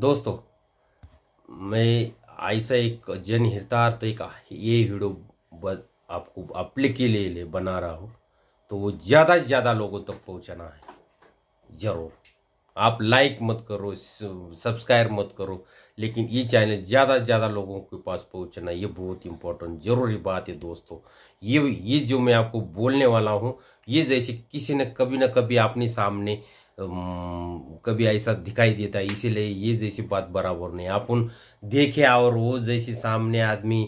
दोस्तों मैं ऐसा एक जन एक ये वीडियो आपको अपने के लिए, ले बना रहा हूँ तो वो ज़्यादा से ज़्यादा लोगों तक पहुँचाना है ज़रूर आप लाइक मत करो सब्सक्राइब मत करो लेकिन ये चैनल ज़्यादा से ज़्यादा लोगों के पास पहुँचना ये बहुत इम्पोर्टेंट ज़रूरी बात है दोस्तों ये ये जो मैं आपको बोलने वाला हूँ ये जैसे किसी ने कभी ना कभी अपने सामने कभी ऐसा दिखाई देता है इसीलिए ये जैसी बात बराबर नहीं अपन देखे और वो जैसी सामने आदमी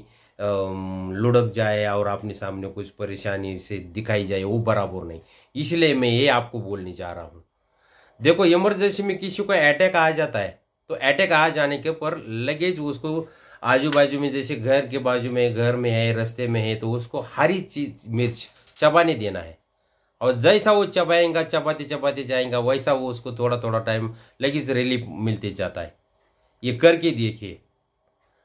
लुढ़क जाए और अपने सामने कुछ परेशानी से दिखाई जाए वो बराबर नहीं इसलिए मैं ये आपको बोलने जा रहा हूँ देखो इमरजेंसी में किसी को अटैक आ जाता है तो अटैक आ जाने के पर लगेज उसको आजू बाजू में जैसे घर के बाजू में घर में है रस्ते में है तो उसको हरी चीज मिर्च चबाने देना है और जैसा वो चबाएंगा चबाते चबाते जाएंगा वैसा वो उसको थोड़ा थोड़ा टाइम से रिलीफ मिलते जाता है ये करके देखिए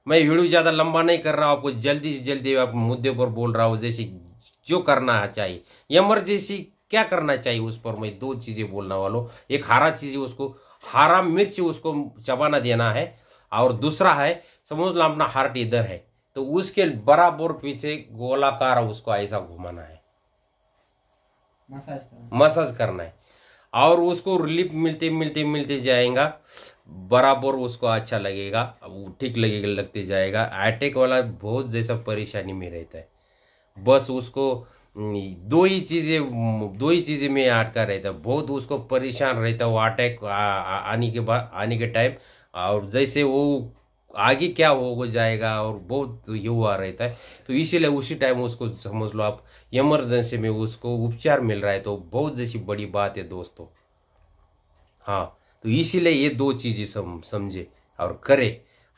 मैं वीडियो ज़्यादा लंबा नहीं कर रहा हूँ आपको जल्दी से जल्दी आप मुद्दे पर बोल रहा हूँ जैसे जो करना चाहिए एमरजेंसी क्या करना चाहिए उस पर मैं दो चीज़ें बोलने वालों एक हरा चीज़ उसको हरा मिर्च उसको चबाना देना है और दूसरा है समझ लो अपना हार्ट इधर है तो उसके बराबर पीछे गोलाकार उसको ऐसा घुमाना है मसाज करना है और उसको रिलीफ मिलते मिलते मिलते जाएगा बराबर उसको अच्छा लगेगा ठीक लगेगा लगते जाएगा अटैक e वाला बहुत जैसा परेशानी में रहता है बस उसको दो ही चीज़ें दो ही चीज़ें में अटका रहता बहुत उसको परेशान रहता वो अटैक e आने के बाद आने के टाइम और जैसे वो आगे क्या हो जाएगा और बहुत ये हुआ रहता है तो इसीलिए उसी टाइम उसको समझ लो आप इमरजेंसी में उसको उपचार मिल रहा है तो बहुत जैसी बड़ी बात है दोस्तों हाँ तो इसीलिए ये दो चीज़ें सम, समझे और करे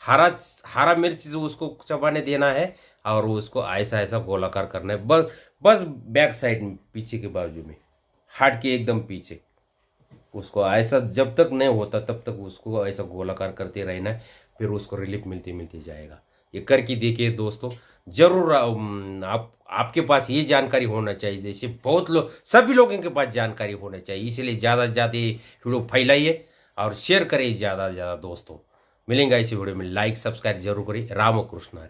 हरा हरा मिर्च उसको चबाने देना है और उसको ऐसा ऐसा गोलाकार करना है बस बस बैक साइड पीछे के बाजू में हार्ट के एकदम पीछे उसको ऐसा जब तक नहीं होता तब तक उसको ऐसा गोलाकार करते रहना है फिर उसको रिलीफ मिलती मिलती जाएगा ये करके देखिए दोस्तों ज़रूर आप आपके पास ये जानकारी होना चाहिए जैसे बहुत लोग सभी लोगों के पास जानकारी होना चाहिए इसलिए ज़्यादा से ज़्यादा ये वीडियो फैलाइए और शेयर करिए ज़्यादा से ज़्यादा दोस्तों मिलेंगे इसी वीडियो में लाइक सब्सक्राइब जरूर करिए राम कृष्ण